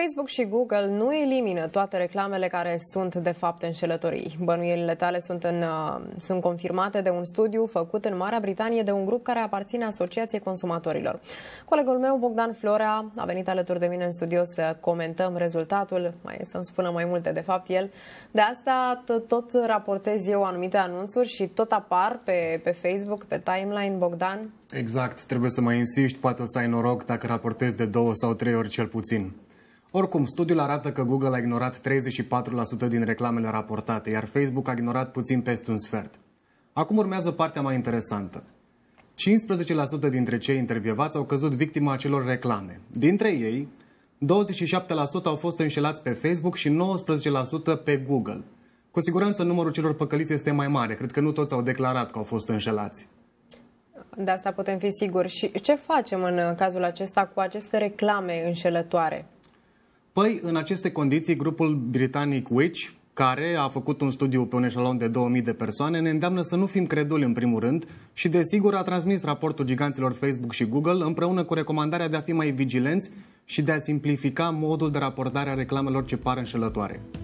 Facebook și Google nu elimină toate reclamele care sunt de fapt înșelătorii. Bănuielile tale sunt, în, uh, sunt confirmate de un studiu făcut în Marea Britanie de un grup care aparține Asociației Consumatorilor. Colegul meu, Bogdan Florea, a venit alături de mine în studio să comentăm rezultatul, mai să-mi spună mai multe de fapt el. De asta tot raportez eu anumite anunțuri și tot apar pe, pe Facebook, pe timeline, Bogdan. Exact, trebuie să mai insiști, poate o să ai noroc dacă raportezi de două sau trei ori cel puțin. Oricum, studiul arată că Google a ignorat 34% din reclamele raportate, iar Facebook a ignorat puțin peste un sfert. Acum urmează partea mai interesantă. 15% dintre cei intervievați au căzut victima acelor reclame. Dintre ei, 27% au fost înșelați pe Facebook și 19% pe Google. Cu siguranță numărul celor păcăliți este mai mare. Cred că nu toți au declarat că au fost înșelați. De asta putem fi siguri. Și ce facem în cazul acesta cu aceste reclame înșelătoare? Păi, în aceste condiții, grupul britanic Witch, care a făcut un studiu pe un eșalon de 2000 de persoane, ne îndeamnă să nu fim creduli în primul rând și, desigur, a transmis raportul giganților Facebook și Google împreună cu recomandarea de a fi mai vigilenți și de a simplifica modul de raportare a reclamelor ce par înșelătoare.